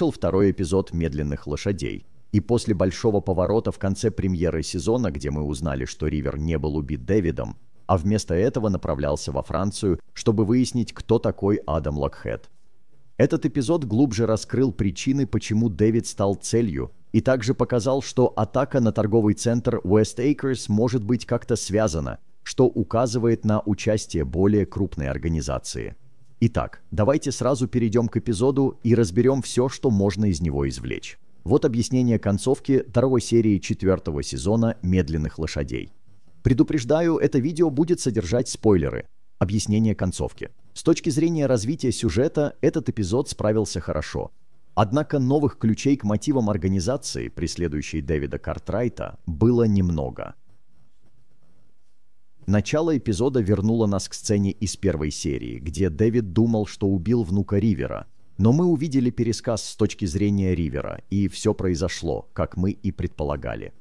вышел второй эпизод «Медленных лошадей». И после большого поворота в конце премьеры сезона, где мы узнали, что Ривер не был убит Дэвидом, а вместо этого направлялся во Францию, чтобы выяснить, кто такой Адам Локхед. Этот эпизод глубже раскрыл причины, почему Дэвид стал целью, и также показал, что атака на торговый центр West Acres может быть как-то связана, что указывает на участие более крупной организации. Итак, давайте сразу перейдем к эпизоду и разберем все, что можно из него извлечь. Вот объяснение концовки второй серии четвертого сезона «Медленных лошадей». Предупреждаю, это видео будет содержать спойлеры. Объяснение концовки. С точки зрения развития сюжета, этот эпизод справился хорошо. Однако новых ключей к мотивам организации, преследующей Дэвида Картрайта, было немного – Начало эпизода вернуло нас к сцене из первой серии, где Дэвид думал, что убил внука Ривера. Но мы увидели пересказ с точки зрения Ривера, и все произошло, как мы и предполагали.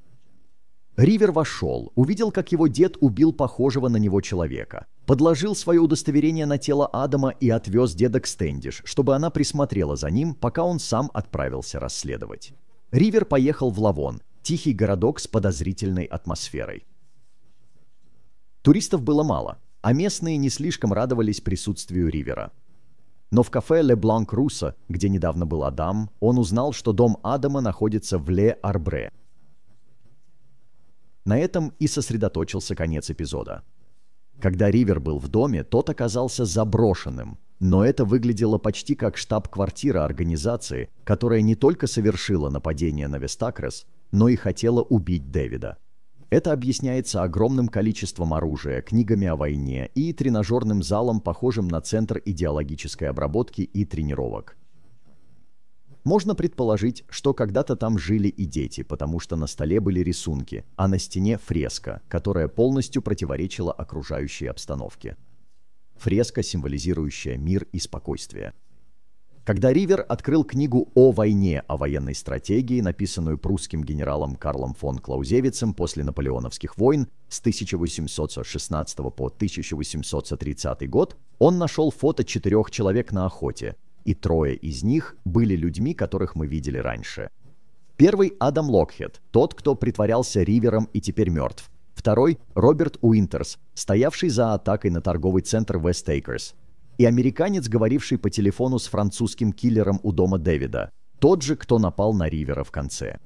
Ривер вошел, увидел, как его дед убил похожего на него человека. Подложил свое удостоверение на тело Адама и отвез деда к Стендиш, чтобы она присмотрела за ним, пока он сам отправился расследовать. Ривер поехал в Лавон, тихий городок с подозрительной атмосферой. Туристов было мало, а местные не слишком радовались присутствию Ривера. Но в кафе «Ле Бланк Руса», где недавно был Адам, он узнал, что дом Адама находится в Ле-Арбре. На этом и сосредоточился конец эпизода. Когда Ривер был в доме, тот оказался заброшенным, но это выглядело почти как штаб-квартира организации, которая не только совершила нападение на Вестакрес, но и хотела убить Дэвида. Это объясняется огромным количеством оружия, книгами о войне и тренажерным залом, похожим на центр идеологической обработки и тренировок. Можно предположить, что когда-то там жили и дети, потому что на столе были рисунки, а на стене фреска, которая полностью противоречила окружающей обстановке. Фреска, символизирующая мир и спокойствие. Когда Ривер открыл книгу о войне, о военной стратегии, написанную прусским генералом Карлом фон Клаузевицем после наполеоновских войн с 1816 по 1830 год, он нашел фото четырех человек на охоте, и трое из них были людьми, которых мы видели раньше. Первый – Адам Локхед, тот, кто притворялся Ривером и теперь мертв. Второй – Роберт Уинтерс, стоявший за атакой на торговый центр Вестейкерс – и американец, говоривший по телефону с французским киллером у дома Дэвида, тот же, кто напал на Ривера в конце.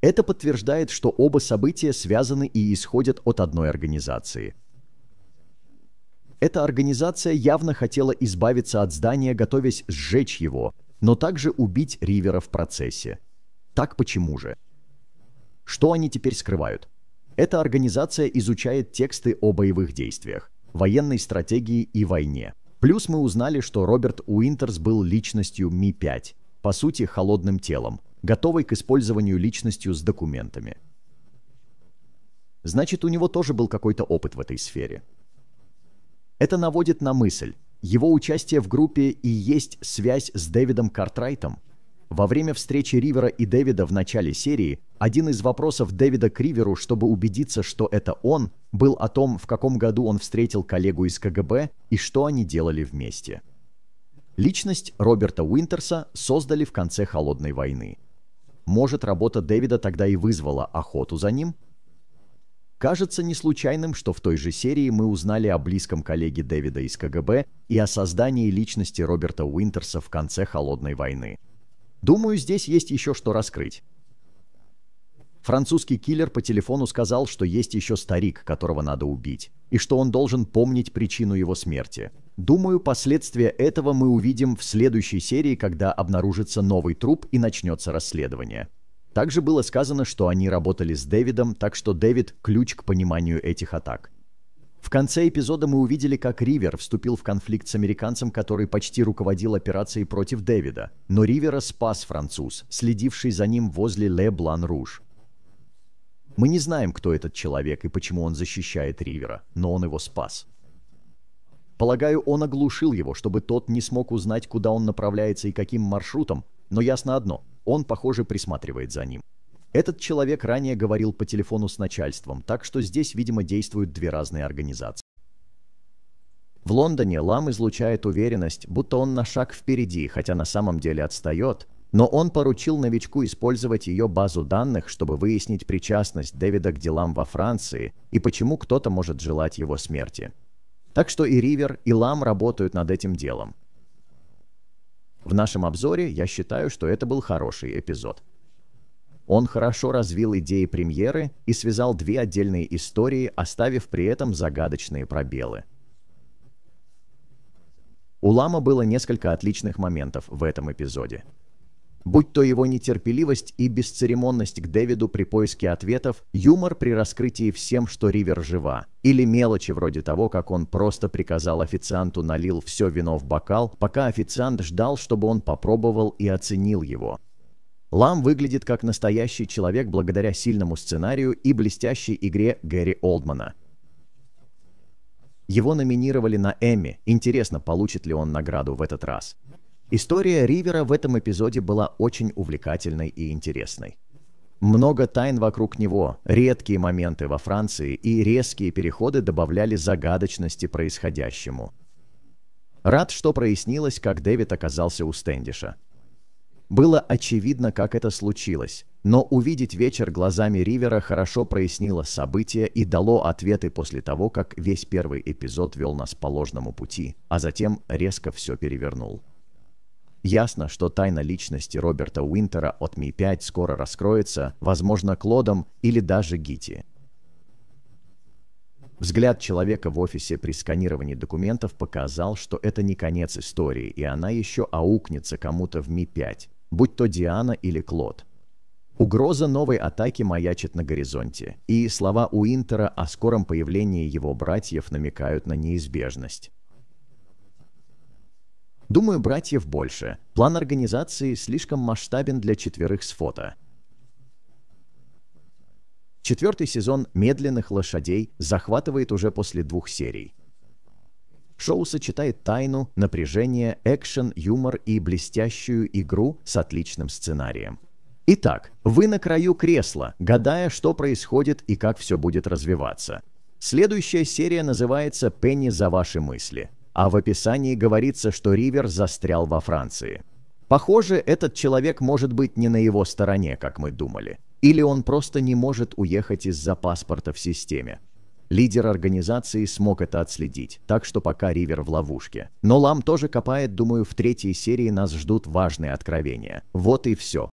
Это подтверждает, что оба события связаны и исходят от одной организации. Эта организация явно хотела избавиться от здания, готовясь сжечь его, но также убить Ривера в процессе. Так почему же? Что они теперь скрывают? Эта организация изучает тексты о боевых действиях, военной стратегии и войне. Плюс мы узнали, что Роберт Уинтерс был личностью Ми-5, по сути, холодным телом, готовой к использованию личностью с документами. Значит, у него тоже был какой-то опыт в этой сфере. Это наводит на мысль, его участие в группе и есть связь с Дэвидом Картрайтом – во время встречи Ривера и Дэвида в начале серии один из вопросов Дэвида к Риверу, чтобы убедиться, что это он, был о том, в каком году он встретил коллегу из КГБ и что они делали вместе. Личность Роберта Уинтерса создали в конце Холодной войны. Может, работа Дэвида тогда и вызвала охоту за ним? Кажется не случайным, что в той же серии мы узнали о близком коллеге Дэвида из КГБ и о создании личности Роберта Уинтерса в конце Холодной войны. Думаю, здесь есть еще что раскрыть. Французский киллер по телефону сказал, что есть еще старик, которого надо убить, и что он должен помнить причину его смерти. Думаю, последствия этого мы увидим в следующей серии, когда обнаружится новый труп и начнется расследование. Также было сказано, что они работали с Дэвидом, так что Дэвид – ключ к пониманию этих атак. В конце эпизода мы увидели, как Ривер вступил в конфликт с американцем, который почти руководил операцией против Дэвида. Но Ривера спас француз, следивший за ним возле Ле Блан Руж. Мы не знаем, кто этот человек и почему он защищает Ривера, но он его спас. Полагаю, он оглушил его, чтобы тот не смог узнать, куда он направляется и каким маршрутом, но ясно одно – он, похоже, присматривает за ним. Этот человек ранее говорил по телефону с начальством, так что здесь, видимо, действуют две разные организации. В Лондоне Лам излучает уверенность, будто он на шаг впереди, хотя на самом деле отстает, но он поручил новичку использовать ее базу данных, чтобы выяснить причастность Дэвида к делам во Франции и почему кто-то может желать его смерти. Так что и Ривер, и Лам работают над этим делом. В нашем обзоре я считаю, что это был хороший эпизод. Он хорошо развил идеи премьеры и связал две отдельные истории, оставив при этом загадочные пробелы. У Лама было несколько отличных моментов в этом эпизоде. Будь то его нетерпеливость и бесцеремонность к Дэвиду при поиске ответов, юмор при раскрытии всем, что Ривер жива, или мелочи вроде того, как он просто приказал официанту налил все вино в бокал, пока официант ждал, чтобы он попробовал и оценил его – Лам выглядит как настоящий человек благодаря сильному сценарию и блестящей игре Гэри Олдмана. Его номинировали на Эмми, интересно, получит ли он награду в этот раз. История Ривера в этом эпизоде была очень увлекательной и интересной. Много тайн вокруг него, редкие моменты во Франции и резкие переходы добавляли загадочности происходящему. Рад, что прояснилось, как Дэвид оказался у Стэндиша. Было очевидно, как это случилось, но увидеть вечер глазами Ривера хорошо прояснило события и дало ответы после того, как весь первый эпизод вел нас по ложному пути, а затем резко все перевернул. Ясно, что тайна личности Роберта Уинтера от Ми-5 скоро раскроется, возможно, Клодом или даже Гити. Взгляд человека в офисе при сканировании документов показал, что это не конец истории, и она еще аукнется кому-то в Ми-5 будь то Диана или Клод. Угроза новой атаки маячит на горизонте, и слова Уинтера о скором появлении его братьев намекают на неизбежность. Думаю, братьев больше. План организации слишком масштабен для четверых с фото. Четвертый сезон «Медленных лошадей» захватывает уже после двух серий. Шоу сочетает тайну, напряжение, экшен, юмор и блестящую игру с отличным сценарием. Итак, вы на краю кресла, гадая, что происходит и как все будет развиваться. Следующая серия называется «Пенни за ваши мысли», а в описании говорится, что Ривер застрял во Франции. Похоже, этот человек может быть не на его стороне, как мы думали. Или он просто не может уехать из-за паспорта в системе. Лидер организации смог это отследить, так что пока Ривер в ловушке. Но Лам тоже копает, думаю, в третьей серии нас ждут важные откровения. Вот и все.